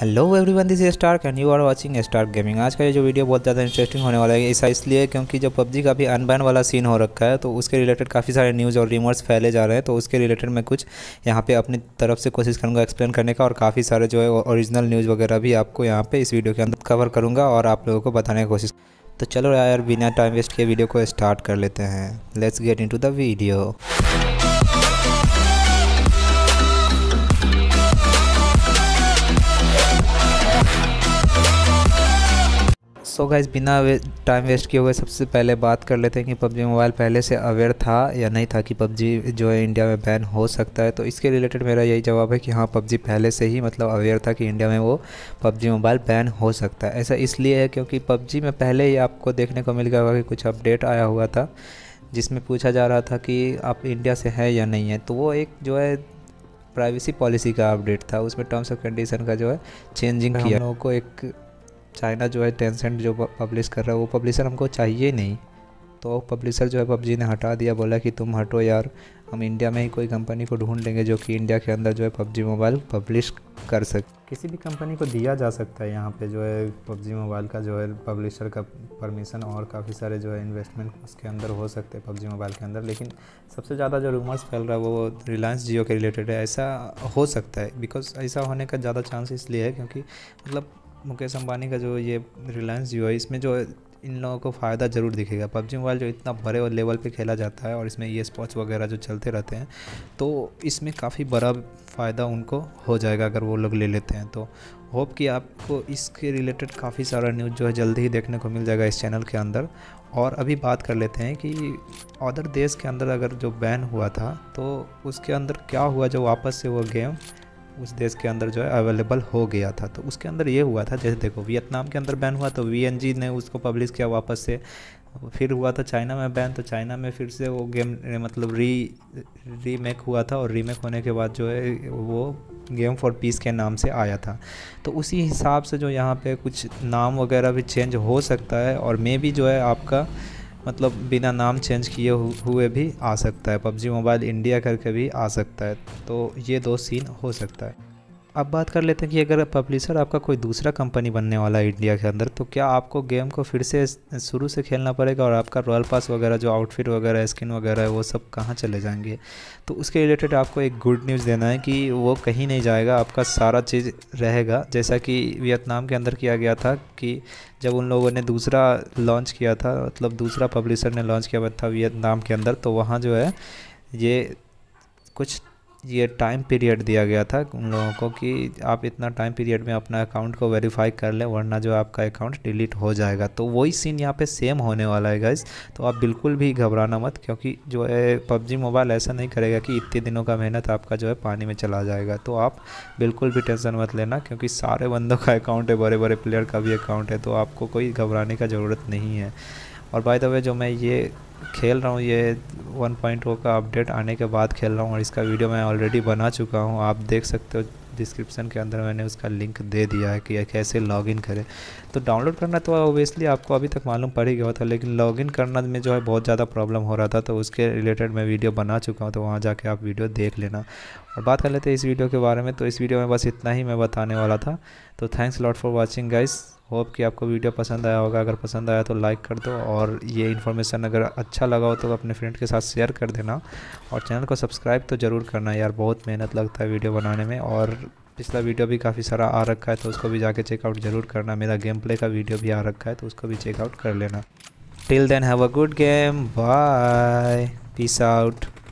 hello everyone this star and you are watching star gaming आज का ये जो वीडियो बहुत ज़्यादा इंटरेस्टिंग होने वाला है ऐसा इसलिए क्योंकि जब पबजी का भी अनबैन वाला सीन हो रखा है तो उसके रिलेटेड काफ़ी सारे न्यूज़ और रिमर्स फैले जा रहे हैं तो उसके रिलेटेड मैं कुछ यहाँ पे अपनी तरफ से कोशिश करूँगा एक्सप्लेन करने का और काफ़ी सारे जो है ओरिजिनल न्यूज़ वगैरह भी आपको यहाँ पर इस वीडियो के अंदर कवर करूँगा और आप लोगों को बताने की कोशिश तो चलो यार बिना टाइम वेस्ट के वीडियो को स्टार्ट कर लेते हैं let's get in the video so guys बिना वे, टाइम वेस्ट किए हुए सबसे पहले बात कर लेते हैं कि पबजी मोबाइल पहले से अवेयर था या नहीं था कि पबजी जो है इंडिया में बैन हो सकता है तो इसके रिलेटेड मेरा यही जवाब है कि हाँ पबजी पहले से ही मतलब अवेयर था कि इंडिया में वो पबजी मोबाइल बैन हो सकता है ऐसा इसलिए है क्योंकि पबजी में पहले ही आपको देखने को मिल गया होगा कि कुछ अपडेट आया हुआ था जिसमें पूछा जा रहा था कि आप इंडिया से हैं या नहीं है तो वो एक जो है प्राइवेसी पॉलिसी का अपडेट था उसमें टर्म्स ऑफ कंडीशन का जो है चेंजिंग किया लोगों को एक चाइना जो है टेंसेंट जो पब्लिश कर रहा है वो पब्लिशर हमको चाहिए नहीं तो पब्लिशर जो है पबजी ने हटा दिया बोला कि तुम हटो यार हम इंडिया में ही कोई कंपनी को ढूंढ लेंगे जो कि इंडिया के अंदर जो है पबजी मोबाइल पब्लिश कर सके किसी भी कंपनी को दिया जा सकता है यहाँ पे जो है पबजी मोबाइल का जो है पब्लिशर का परमिशन और काफ़ी सारे जो है इन्वेस्टमेंट उसके अंदर हो सकते हैं पबजी मोबाइल के अंदर लेकिन सबसे ज़्यादा जो रूमर्स फैल रहा है वो रिलायंस जियो के रिलेटेड है ऐसा हो सकता है बिकॉज ऐसा होने का ज़्यादा चांस इसलिए है क्योंकि मतलब मुकेश अंबानी का जो ये रिलायंस जियो है इसमें जो इन लोगों को फ़ायदा ज़रूर दिखेगा पबजी मोबाइल जो इतना बड़े लेवल पे खेला जाता है और इसमें ये स्पोर्ट्स वगैरह जो चलते रहते हैं तो इसमें काफ़ी बड़ा फ़ायदा उनको हो जाएगा अगर वो लोग ले लेते हैं तो होप कि आपको इसके रिलेटेड काफ़ी सारा न्यूज़ जो है जल्दी ही देखने को मिल जाएगा इस चैनल के अंदर और अभी बात कर लेते हैं कि अदर देश के अंदर अगर जो बैन हुआ था तो उसके अंदर क्या हुआ जो वापस से वो गेम उस देश के अंदर जो है अवेलेबल हो गया था तो उसके अंदर ये हुआ था जैसे देखो वियतनाम के अंदर बैन हुआ तो वी ने उसको पब्लिश किया वापस से फिर हुआ था चाइना में बैन तो चाइना में फिर से वो गेम मतलब री रीमेक हुआ था और रीमेक होने के बाद जो है वो गेम फॉर पीस के नाम से आया था तो उसी हिसाब से जो यहाँ पे कुछ नाम वगैरह भी चेंज हो सकता है और मे भी जो है आपका मतलब बिना नाम चेंज किए हुए भी आ सकता है पबजी मोबाइल इंडिया करके भी आ सकता है तो ये दो सीन हो सकता है अब बात कर लेते हैं कि अगर पब्लिशर आपका कोई दूसरा कंपनी बनने वाला है इंडिया के अंदर तो क्या आपको गेम को फिर से शुरू से खेलना पड़ेगा और आपका रॉयल पास वगैरह जो आउटफिट वगैरह स्किन वगैरह है वो सब कहाँ चले जाएंगे तो उसके रिलेटेड आपको एक गुड न्यूज़ देना है कि वो कहीं नहीं जाएगा आपका सारा चीज़ रहेगा जैसा कि वियतनाम के अंदर किया गया था कि जब उन लोगों ने दूसरा लॉन्च किया था मतलब दूसरा पब्लिशर ने लॉन्च किया था वियतनाम के अंदर तो वहाँ जो है ये कुछ ये टाइम पीरियड दिया गया था उन लोगों को कि आप इतना टाइम पीरियड में अपना अकाउंट को वेरीफाई कर लें वरना जो आपका अकाउंट डिलीट हो जाएगा तो वही सीन यहाँ पे सेम होने वाला है गाइज तो आप बिल्कुल भी घबराना मत क्योंकि जो है पबजी मोबाइल ऐसा नहीं करेगा कि इतने दिनों का मेहनत आपका जो है पानी में चला जाएगा तो आप बिल्कुल भी टेंशन मत लेना क्योंकि सारे बंदों का अकाउंट है बड़े बड़े प्लेयर का भी अकाउंट है तो आपको कोई घबराने का ज़रूरत नहीं है और बाय द वे जो मैं ये खेल रहा हूँ ये 1.0 का अपडेट आने के बाद खेल रहा हूँ और इसका वीडियो मैं ऑलरेडी बना चुका हूँ आप देख सकते हो डिस्क्रिप्शन के अंदर मैंने उसका लिंक दे दिया है कि कैसे लॉगिन करें तो डाउनलोड करना तो ओबियसली आपको अभी तक मालूम पड़ ही गया था लेकिन लॉगिन करना में जो है बहुत ज़्यादा प्रॉब्लम हो रहा था तो उसके रिलेटेड मैं वीडियो बना चुका हूँ तो वहाँ जाके आप वीडियो देख लेना और बात कर लेते हैं इस वीडियो के बारे में तो इस वीडियो में बस इतना ही मैं बताने वाला था तो thanks lot for watching guys hope कि आपको वीडियो पसंद आया होगा अगर पसंद आया तो लाइक कर दो और ये इन्फॉर्मेशन अगर अच्छा लगा हो तो अपने फ्रेंड के साथ शेयर कर देना और चैनल को सब्सक्राइब तो ज़रूर करना यार बहुत मेहनत लगता है वीडियो बनाने में और पिछला वीडियो भी काफ़ी सारा आ रखा है तो उसको भी जाके चेकआउट ज़रूर करना मेरा गेम प्ले का वीडियो भी आ रखा है तो उसको भी चेकआउट कर लेना till then have a good game bye peace out